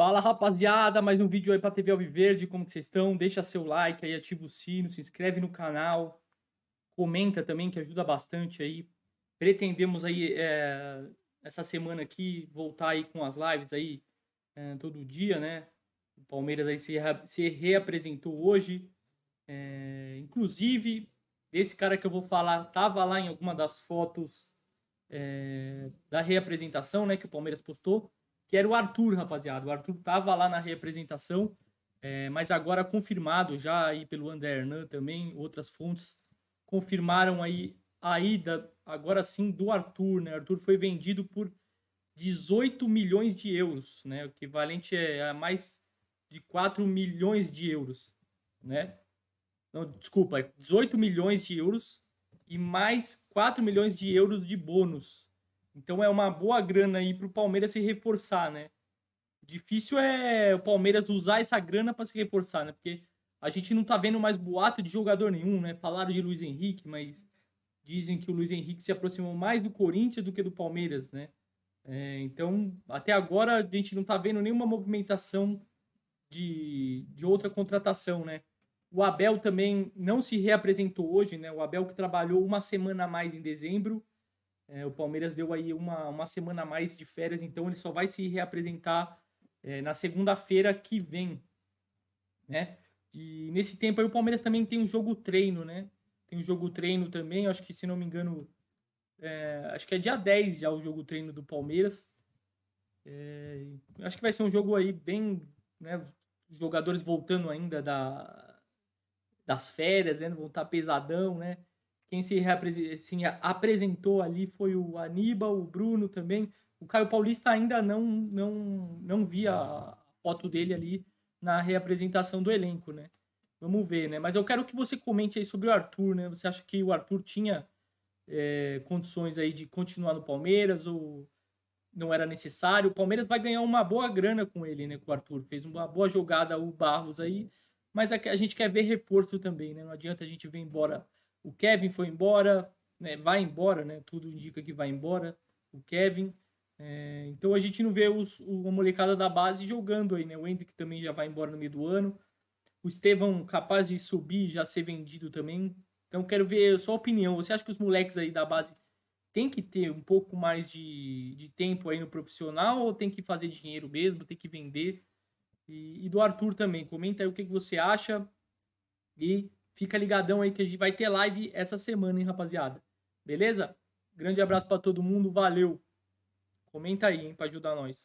Fala rapaziada, mais um vídeo aí pra TV Alviverde, como que vocês estão? Deixa seu like aí, ativa o sino, se inscreve no canal, comenta também que ajuda bastante aí. Pretendemos aí é, essa semana aqui voltar aí com as lives aí é, todo dia, né? O Palmeiras aí se, se reapresentou hoje, é, inclusive desse cara que eu vou falar, tava lá em alguma das fotos é, da reapresentação, né, que o Palmeiras postou que era o Arthur, rapaziada. O Arthur tava lá na representação, é, mas agora confirmado já aí pelo André Hernan também, outras fontes confirmaram aí a ida, agora sim, do Arthur, né? O Arthur foi vendido por 18 milhões de euros, né? O equivalente é a mais de 4 milhões de euros, né? Não, desculpa, 18 é milhões de euros e mais 4 milhões de euros de bônus. Então é uma boa grana aí pro Palmeiras se reforçar, né? Difícil é o Palmeiras usar essa grana para se reforçar, né? Porque a gente não tá vendo mais boato de jogador nenhum, né? Falaram de Luiz Henrique, mas dizem que o Luiz Henrique se aproximou mais do Corinthians do que do Palmeiras, né? É, então, até agora a gente não tá vendo nenhuma movimentação de, de outra contratação, né? O Abel também não se reapresentou hoje, né? O Abel que trabalhou uma semana a mais em dezembro é, o Palmeiras deu aí uma, uma semana a mais de férias, então ele só vai se reapresentar é, na segunda-feira que vem, né? E nesse tempo aí o Palmeiras também tem um jogo treino, né? Tem um jogo treino também, acho que se não me engano, é, acho que é dia 10 já o jogo treino do Palmeiras. É, acho que vai ser um jogo aí bem, né? Jogadores voltando ainda da, das férias, né? Vão estar tá pesadão, né? Quem se, se, apresentou ali foi o Aníbal, o Bruno também. O Caio Paulista ainda não, não, não via a foto dele ali na reapresentação do elenco, né? Vamos ver, né? Mas eu quero que você comente aí sobre o Arthur, né? Você acha que o Arthur tinha é, condições aí de continuar no Palmeiras ou não era necessário? O Palmeiras vai ganhar uma boa grana com ele, né? Com o Arthur. Fez uma boa jogada o Barros aí, mas a, é a gente quer ver reforço também, né? Não adianta a gente ver embora o Kevin foi embora, né, vai embora, né? Tudo indica que vai embora. O Kevin. É, então a gente não vê os, o, molecada da base jogando aí, né? O Hendrick também já vai embora no meio do ano. O Estevão, capaz de subir, já ser vendido também. Então quero ver a sua opinião. Você acha que os moleques aí da base tem que ter um pouco mais de, de tempo aí no profissional ou tem que fazer dinheiro mesmo, tem que vender? E, e do Arthur também, comenta aí o que, que você acha e Fica ligadão aí que a gente vai ter live essa semana, hein, rapaziada. Beleza? Grande abraço para todo mundo, valeu. Comenta aí, hein, para ajudar nós.